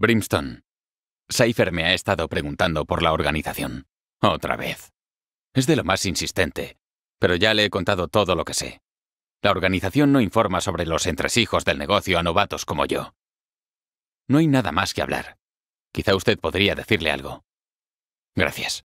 Brimstone. Cypher me ha estado preguntando por la organización. Otra vez. Es de lo más insistente, pero ya le he contado todo lo que sé. La organización no informa sobre los entresijos del negocio a novatos como yo. No hay nada más que hablar. Quizá usted podría decirle algo. Gracias.